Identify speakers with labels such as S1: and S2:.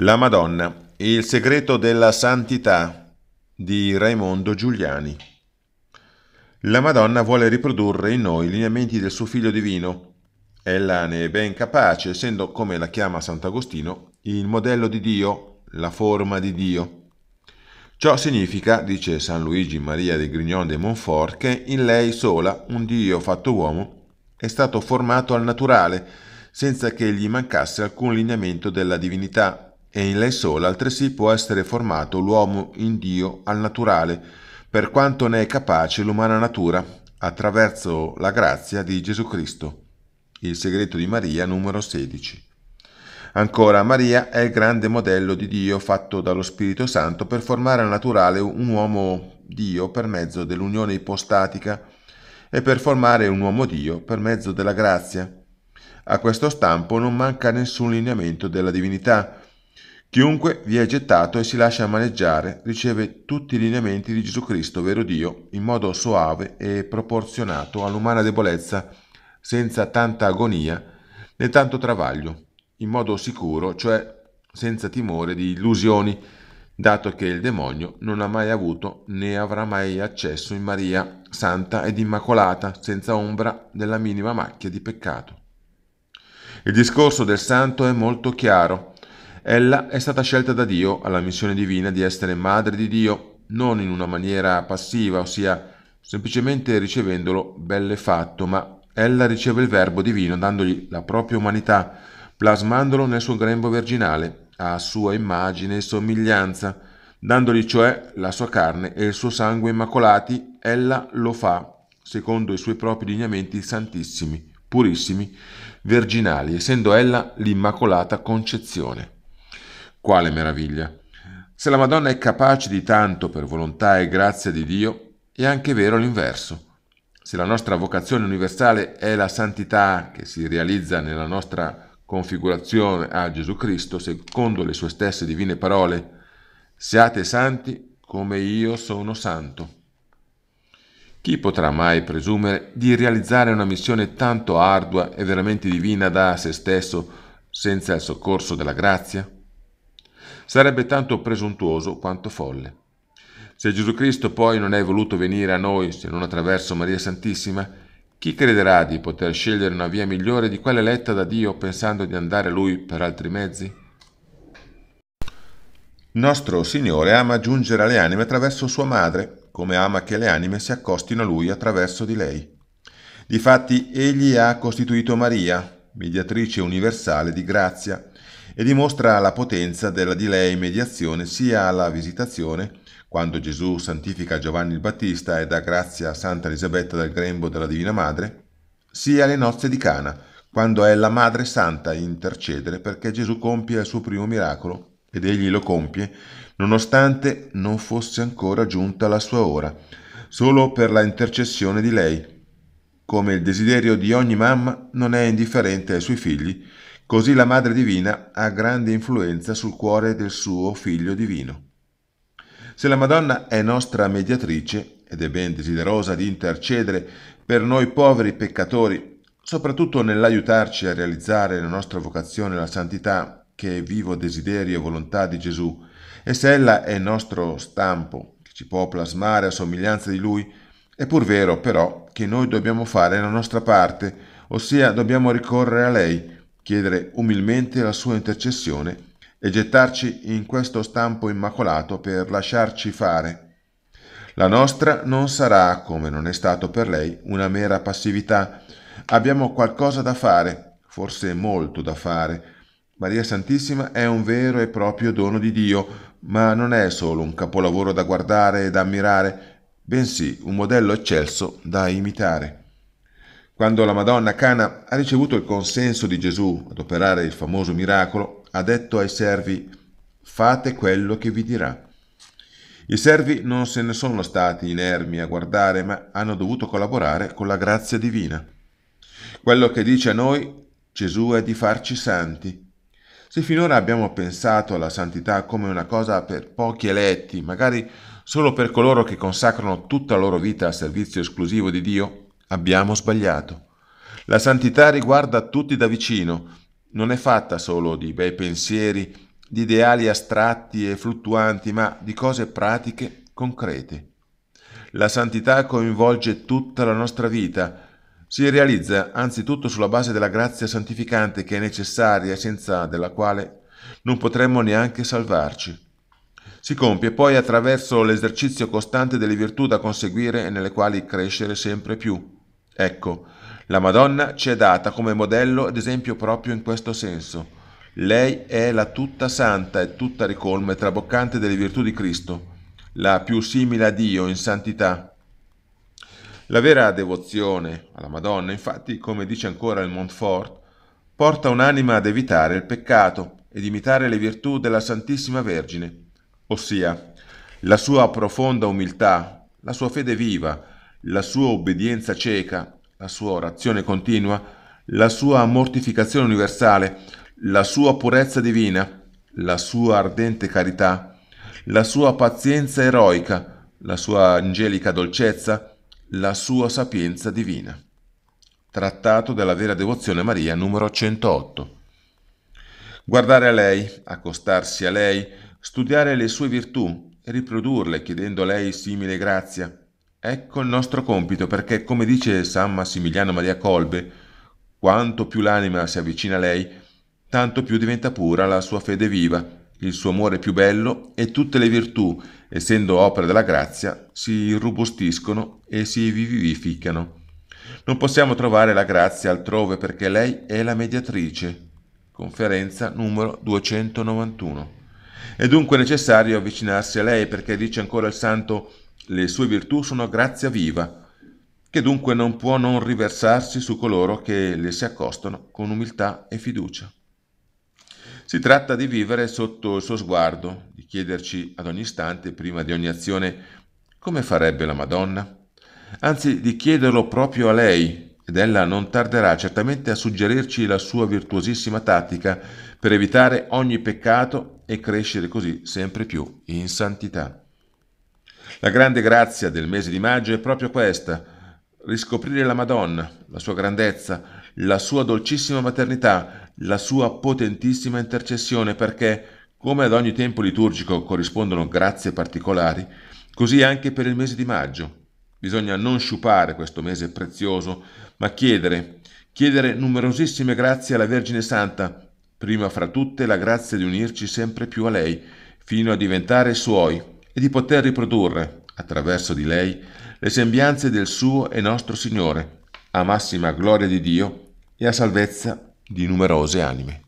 S1: La Madonna, il segreto della santità di Raimondo Giuliani. La Madonna vuole riprodurre in noi i lineamenti del suo Figlio Divino. Ella ne è ben capace, essendo, come la chiama Sant'Agostino, il modello di Dio, la forma di Dio. Ciò significa, dice San Luigi Maria di Grignon de Montfort, che in lei sola un Dio fatto uomo è stato formato al naturale, senza che gli mancasse alcun lineamento della divinità e in lei sola altresì può essere formato l'uomo in Dio al naturale, per quanto ne è capace l'umana natura, attraverso la grazia di Gesù Cristo. Il segreto di Maria numero 16. Ancora, Maria è il grande modello di Dio fatto dallo Spirito Santo per formare al naturale un uomo Dio per mezzo dell'unione ipostatica e per formare un uomo Dio per mezzo della grazia. A questo stampo non manca nessun lineamento della divinità, Chiunque vi è gettato e si lascia maneggiare riceve tutti i lineamenti di Gesù Cristo, vero Dio, in modo soave e proporzionato all'umana debolezza, senza tanta agonia né tanto travaglio, in modo sicuro, cioè senza timore di illusioni, dato che il demonio non ha mai avuto né avrà mai accesso in Maria, santa ed immacolata, senza ombra della minima macchia di peccato. Il discorso del santo è molto chiaro Ella è stata scelta da Dio alla missione divina di essere madre di Dio, non in una maniera passiva, ossia semplicemente ricevendolo belle fatto, ma ella riceve il verbo divino dandogli la propria umanità, plasmandolo nel suo grembo virginale, a sua immagine e somiglianza, dandogli cioè la sua carne e il suo sangue immacolati, ella lo fa secondo i suoi propri lineamenti santissimi, purissimi, virginali, essendo ella l'Immacolata Concezione. Quale meraviglia! Se la Madonna è capace di tanto per volontà e grazia di Dio, è anche vero l'inverso. Se la nostra vocazione universale è la santità che si realizza nella nostra configurazione a Gesù Cristo secondo le sue stesse divine parole, siate santi come io sono santo. Chi potrà mai presumere di realizzare una missione tanto ardua e veramente divina da se stesso senza il soccorso della grazia? sarebbe tanto presuntuoso quanto folle. Se Gesù Cristo poi non è voluto venire a noi se non attraverso Maria Santissima, chi crederà di poter scegliere una via migliore di quella eletta da Dio pensando di andare a Lui per altri mezzi? Nostro Signore ama giungere alle anime attraverso sua madre, come ama che le anime si accostino a Lui attraverso di lei. Difatti, Egli ha costituito Maria, mediatrice universale di grazia, e dimostra la potenza della di lei mediazione sia alla visitazione, quando Gesù santifica Giovanni il Battista e dà grazia a Santa Elisabetta dal grembo della Divina Madre, sia alle nozze di Cana, quando è la Madre Santa a intercedere perché Gesù compie il suo primo miracolo ed egli lo compie, nonostante non fosse ancora giunta la sua ora, solo per la intercessione di lei, come il desiderio di ogni mamma non è indifferente ai suoi figli, Così la Madre Divina ha grande influenza sul cuore del suo Figlio Divino. Se la Madonna è nostra mediatrice ed è ben desiderosa di intercedere per noi poveri peccatori, soprattutto nell'aiutarci a realizzare la nostra vocazione alla santità, che è vivo desiderio e volontà di Gesù, e se ella è il nostro stampo, che ci può plasmare a somiglianza di Lui, è pur vero però che noi dobbiamo fare la nostra parte, ossia dobbiamo ricorrere a lei, chiedere umilmente la sua intercessione e gettarci in questo stampo immacolato per lasciarci fare. La nostra non sarà, come non è stato per lei, una mera passività. Abbiamo qualcosa da fare, forse molto da fare. Maria Santissima è un vero e proprio dono di Dio, ma non è solo un capolavoro da guardare e da ammirare, bensì un modello eccelso da imitare. Quando la Madonna Cana ha ricevuto il consenso di Gesù ad operare il famoso miracolo, ha detto ai servi fate quello che vi dirà. I servi non se ne sono stati inermi a guardare, ma hanno dovuto collaborare con la grazia divina. Quello che dice a noi Gesù è di farci santi. Se finora abbiamo pensato alla santità come una cosa per pochi eletti, magari solo per coloro che consacrano tutta la loro vita al servizio esclusivo di Dio, Abbiamo sbagliato. La santità riguarda tutti da vicino, non è fatta solo di bei pensieri, di ideali astratti e fluttuanti, ma di cose pratiche, concrete. La santità coinvolge tutta la nostra vita, si realizza anzitutto sulla base della grazia santificante che è necessaria senza della quale non potremmo neanche salvarci. Si compie poi attraverso l'esercizio costante delle virtù da conseguire e nelle quali crescere sempre più. Ecco, la Madonna ci è data come modello ed esempio proprio in questo senso. Lei è la tutta santa e tutta ricolma e traboccante delle virtù di Cristo, la più simile a Dio in santità. La vera devozione alla Madonna, infatti, come dice ancora il Montfort, porta un'anima ad evitare il peccato ed imitare le virtù della Santissima Vergine, ossia la sua profonda umiltà, la sua fede viva, la sua obbedienza cieca, la sua orazione continua, la sua mortificazione universale, la sua purezza divina, la sua ardente carità, la sua pazienza eroica, la sua angelica dolcezza, la sua sapienza divina. Trattato della vera devozione Maria numero 108. Guardare a lei, accostarsi a lei, studiare le sue virtù, riprodurle chiedendo a lei simile grazia, Ecco il nostro compito, perché come dice San Massimiliano Maria Colbe, quanto più l'anima si avvicina a lei, tanto più diventa pura la sua fede viva, il suo amore più bello e tutte le virtù, essendo opera della grazia, si irrobustiscono e si vivificano. Non possiamo trovare la grazia altrove perché lei è la mediatrice. Conferenza numero 291. È dunque necessario avvicinarsi a lei perché dice ancora il santo le sue virtù sono grazia viva, che dunque non può non riversarsi su coloro che le si accostano con umiltà e fiducia. Si tratta di vivere sotto il suo sguardo, di chiederci ad ogni istante, prima di ogni azione, come farebbe la Madonna, anzi di chiederlo proprio a lei, ed ella non tarderà certamente a suggerirci la sua virtuosissima tattica per evitare ogni peccato e crescere così sempre più in santità. La grande grazia del mese di maggio è proprio questa, riscoprire la Madonna, la sua grandezza, la sua dolcissima maternità, la sua potentissima intercessione, perché, come ad ogni tempo liturgico corrispondono grazie particolari, così anche per il mese di maggio. Bisogna non sciupare questo mese prezioso, ma chiedere, chiedere numerosissime grazie alla Vergine Santa, prima fra tutte la grazia di unirci sempre più a lei, fino a diventare suoi, e di poter riprodurre, attraverso di lei, le sembianze del suo e nostro Signore, a massima gloria di Dio e a salvezza di numerose anime.